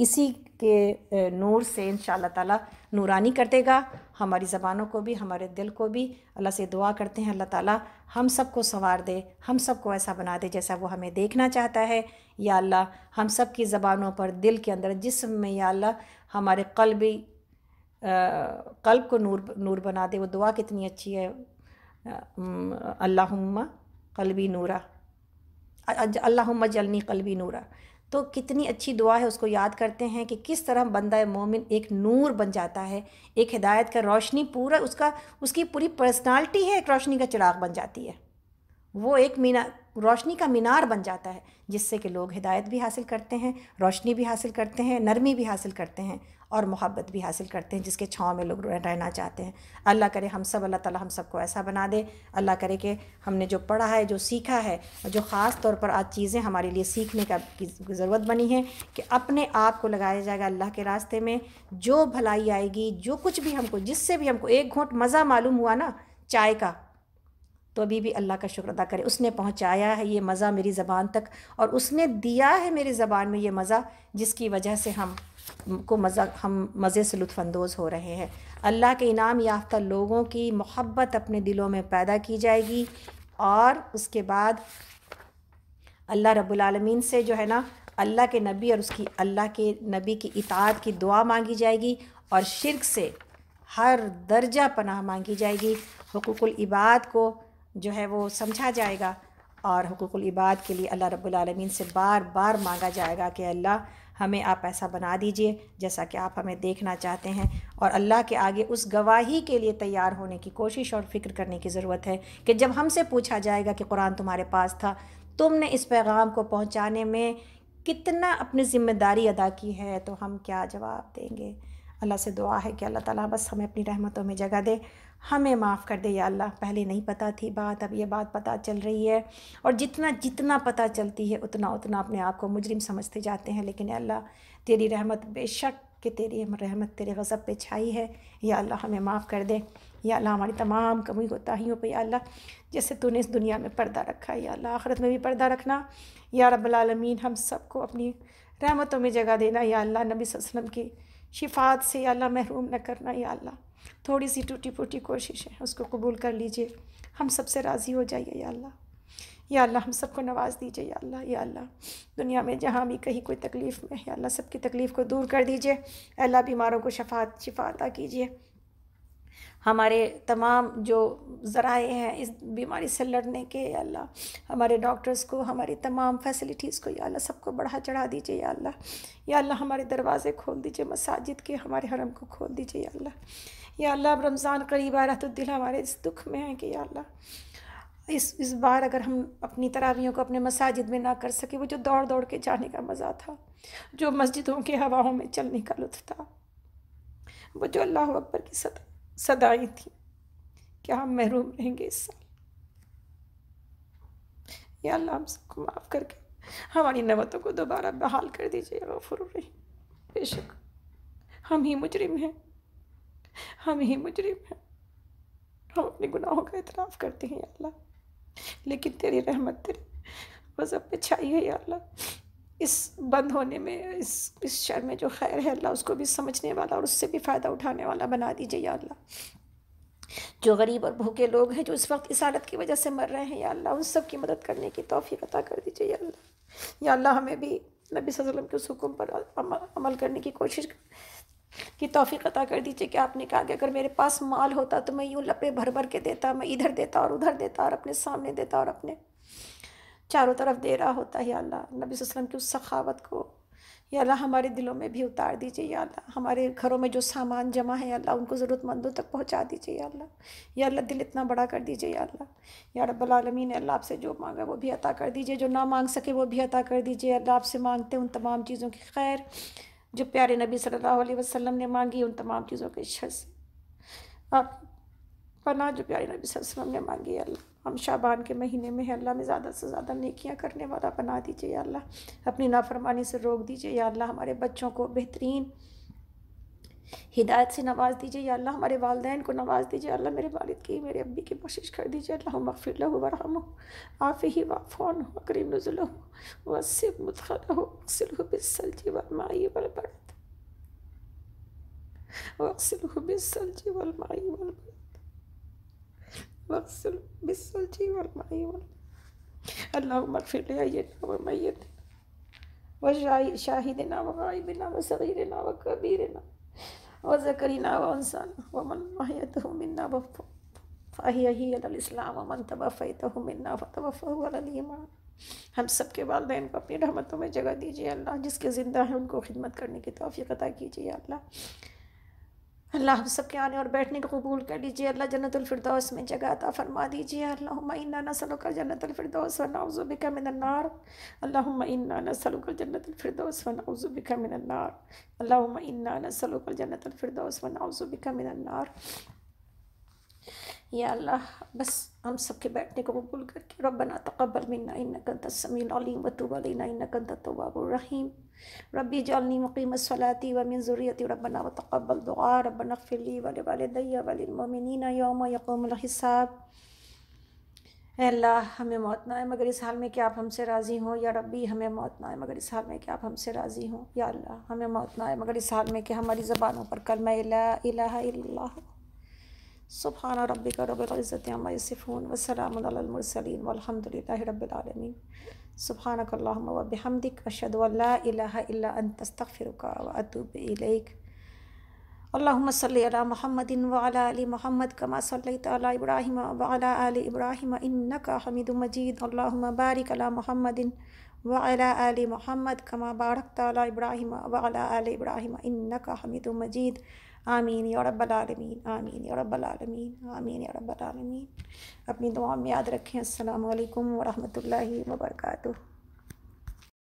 इसी के नूर से इन ताला नूरानी कर देगा हमारी ज़बानों को भी हमारे दिल को भी अल्लाह से दुआ करते हैं अल्लाह ताला हम सब को संवार दे हम सब को ऐसा बना दे जैसा वो हमें देखना चाहता है या अल्लाह हम सब की ज़बानों पर दिल के अंदर जिसम में या अल्लाह हमारे कल्बी कल्ब को नूर नूर बना दे वो दुआ कितनी अच्छी है अल्लाह कल्बी नूरा अल्लाह जलनी कल्बी नूरा तो कितनी अच्छी दुआ है उसको याद करते हैं कि किस तरह बंदा मोमिन एक नूर बन जाता है एक हिदायत का रोशनी पूरा उसका उसकी पूरी पर्सनालिटी है एक रोशनी का चिराग बन जाती है वो एक मीना रोशनी का मीनार बन जाता है जिससे कि लोग हिदायत भी हासिल करते हैं रोशनी भी हासिल करते हैं नरमी भी हासिल करते हैं और मोहब्बत भी हासिल करते हैं जिसके छाँव में लोग रहना चाहते हैं अल्लाह करे हम सब अल्लाह ताला हम सबको ऐसा बना दे अल्लाह करे कि हमने जो पढ़ा है जो सीखा है जो ख़ास तौर पर आज चीज़ें हमारे लिए सीखने का की ज़रूरत बनी है कि अपने आप को लगाया जाएगा अल्लाह के रास्ते में जो भलाई आएगी जो कुछ भी हमको जिससे भी हमको एक घोंट मज़ा मालूम हुआ ना चाय का तो अभी भी अल्लाह का शुक्र अदा करें उसने पहुंचाया है ये मज़ा मेरी ज़बान तक और उसने दिया है मेरी ज़बान में ये मज़ा जिसकी वजह से हम को मज़ा हम मज़े से लुफानंदोज़ हो रहे हैं अल्लाह के इनाम याफ्ता लोगों की मोहब्बत अपने दिलों में पैदा की जाएगी और उसके बाद अल्लाह रब्लमीन से जो है ना अल्लाह के नबी और उसकी अल्लाह के नबी की इतात की दुआ मांगी जाएगी और शिरक से हर दर्जा पनाह मांगी जाएगी हकूक़ुल इबाद को जो है वो समझा जाएगा और हकूक़ुल इबाद के लिए अल्लाह रब्बुल आलमीन से बार बार मांगा जाएगा कि अल्लाह हमें आप ऐसा बना दीजिए जैसा कि आप हमें देखना चाहते हैं और अल्लाह के आगे उस गवाही के लिए तैयार होने की कोशिश और फ़िक्र करने की ज़रूरत है कि जब हमसे पूछा जाएगा कि कुरान तुम्हारे पास था तुमने इस पैगाम को पहुँचाने में कितना अपनी ज़िम्मेदारी अदा की है तो हम क्या जवाब देंगे अल्लाह से दुआ है कि अल्लाह ताला बस हमें अपनी रहमतों में जगह दे हमें माफ़ कर दे या अल्लाह पहले नहीं पता थी बात अब ये बात पता चल रही है और जितना जितना पता चलती है उतना उतना अपने आप को मुजरिम समझते जाते हैं लेकिन अल्लाह तेरी रहमत बेशक कि तेरी रहमत तेरे गज़ब पे छाई है या अल्लाह हमें माफ़ कर दे या अल्लाह हमारी तमाम कमी कोताहियों पे अल्लाह जैसे तूने इस दुनिया में पर्दा रखा है या अल्लाह आखरत में भी पर्दा रखना या रब्बुल आलमीन हम सबको अपनी रहमतों में जगह देना या अल्लाह नबी वसम की शिफात से अल्लाह महरूम न करना या अल्लाह थोड़ी सी टूटी फूटी कोशिश है उसको कबूल कर लीजिए हम सब से राज़ी हो जाइए या अल्लाह या अल्लाह हम सबको नवाज दीजिए या अल्लाह या अल्लाह दुनिया में जहाँ भी कहीं कोई तकलीफ़ में या अल्लाह सबकी तकलीफ़ को दूर कर दीजिए अल्लाह बीमारों को शफात शिफा अदा कीजिए हमारे तमाम जो ज़राए हैं इस बीमारी से लड़ने के या अल्लाह हमारे डॉक्टर्स को हमारी तमाम फैसिलिटीज़ को या अल्लाह सबको बढ़ा चढ़ा दीजिए या अल्लाह या अल्लाह हमारे दरवाज़े खोल दीजिए मसाजिद के हमारे हरम को खोल दीजिए या अल्लाह या अल्लाह अब रमज़ान करीब आ रहा तो दिल हमारे इस दुख में है कि या अल्लाह इस इस बार अगर हम अपनी तरावियों को अपने मसाजिद में ना कर सके वो जो दौड़ दौड़ के जाने का मज़ा था जो मस्जिदों के हवाओं में चलने का लुत्फ़ था वो जो अल्लाह अकबर की सदा सदाई थी क्या हम महरूम रहेंगे इस साल या अल्लाह हम सबको माफ़ करके हमारी नमतों को दोबारा बहाल कर दीजिए गफुर रही बेशक हम ही मुजरिम हैं हम ही मुजरिम हैं हम अपने गुनाहों का इतराफ़ करते हैं अल्लाह लेकिन तेरी रहमत तेरी वजह पे छाई है अल्लाह इस बंद होने में इस इस शर में जो खैर है अल्लाह उसको भी समझने वाला और उससे भी फ़ायदा उठाने वाला बना दीजिए या अल्लाह जो गरीब और भूखे लोग हैं जो इस वक्त इस हालत की वजह से मर रहे हैं या अल्लाह उन सब की मदद करने की तोफ़ी अता कर दीजिए या अल्लाह या अल्लाह हमें भी नबी वसल्लम के उस हुक्म पर अमल करने की कोशिश की तोफ़ी अता कर दीजिए कि आपने कहा कि अगर मेरे पास माल होता तो मैं यूँ लपे भर भर के देता मैं इधर देता और उधर देता और अपने सामने देता और अपने चारों तरफ दे रहा होता है अल्लाह नबी वसल्लम की उस सखावत को या अल्लाह हमारे दिलों में भी उतार दीजिए या अल्लाह हमारे घरों में जो सामान जमा है अल्लाह उनको ज़रूरतमंदों तक पहुंचा दीजिए या अल्लाह या अल्लाह दिल इतना बड़ा कर दीजिए या अल्लाह या रब्बल ने अल्लाह आपसे जो मांगा वो भी अता कर दीजिए जो ना मांग सके वो भी अता कर दीजिए अल्लाह आपसे मांगते उन तमाम चीज़ों की खैर जो प्यारे नबी सल्ला वसलम ने मांगी उन तमाम चीज़ों के छह आप पना जो प्यारे नबी वसल्लम ने मांगी अल्लाह हम शाबान के महीने में है अल्लाह में ज़्यादा से ज़्यादा नेकियाँ करने वाला बना दीजिए या अल्लाह अपनी नाफरमानी से रोक दीजिए या अल्लाह हमारे बच्चों को बेहतरीन हिदायत से नवाज दीजिए या अल्लाह हमारे वालदेन को नवाज दीजिए अल्लाह मेरे वालिद की मेरे अब्बी की कोशिश कर दीजिए अल्लाह मफ़िल वरहम आफ़ ही वाफ़ोन हो करीम नज़ुल हो वसिब मुतखल हो अक्सिल हो बिसलजी वलमाई वलबरद वक्सिल हो बिसलजी वलमाई वलबरद واغسل بالثلج والماء اللهم اغفر لحينا وميتنا وشاهد شاهدنا وغائبنا وصغيرنا وكبيرنا وذكرنا وأنسانا ومن أحيته منا فأحيه هي للإسلام ومن توفيته منا فتوفه على الإيمان ہم سب کے والدین کو اپنی رحمتوں میں جگہ में اللہ جس کے زندہ ہیں ان کو خدمت کرنے کی توفیق عطا कीजिए اللہ अल्लाह सब के आने और बैठने को कबूल कर लीजिए अल्लाह जन्नतफरदौस में जगह अता फरमा दीजिए अल्लाह इन्ना सलुकर जन्नतफरदौस वनाउज़ुबिका मिनन्नार अल्लाह इन्ना सलुकर जन्नतफरदौस वनाउज़ुबिका मिनन्नार अल्लाह इन्ना सलुकर जन्नतफरदौस वनाउज़ुबिका मिनन्नार या अल्लाह बस हम सब के बैठने को कबूल करके रब्बना तकबल मिन्ना इन्नक अंतस्समीउल अलीम व तुब अलैना इन्नक अंतत तव्वाबुर रहीम रबी जालनी मकीम सलाती वमिन ज़ुरियती रबना व तकबल दुआ रबना फ़िली वाल वालदैया वालमिन योम यकमसाब अल्लाह हमें मौत ना आए मगर इस हाल में कि आप हमसे राज़ी हों या रबी हमें मौत ना आए मगर इस हाल में कि आप हमसे राज़ी हों या अल्लाह हमें मौत ना आए मगर इस हाल में कि हमारी ज़बानों पर कलमा इला सुबहाना रबी का रब इज़्ज़त अमा सिफ़ून वसलामसलिन अलहमदिल्ला سبحانك اللهم وبحمدك أشهد أن لا إله إلا أنت أستغفرك وأتوب إليك اللهم صل على محمد وعلى آل محمد كما صليت على إبراهيم وعلى آل إبراهيم إنك حميد مجيد اللهم بارك على محمد وعلى آل محمد كما باركت على إبراهيم وعلى آل إبراهيم إنك حميد مجيد आमीन या रब्बालमीन आमीन या रब्बालमीन आमीन या रब्बालमीन अपनी दुआ में याद रखें अल्लाम वरहमल वर्का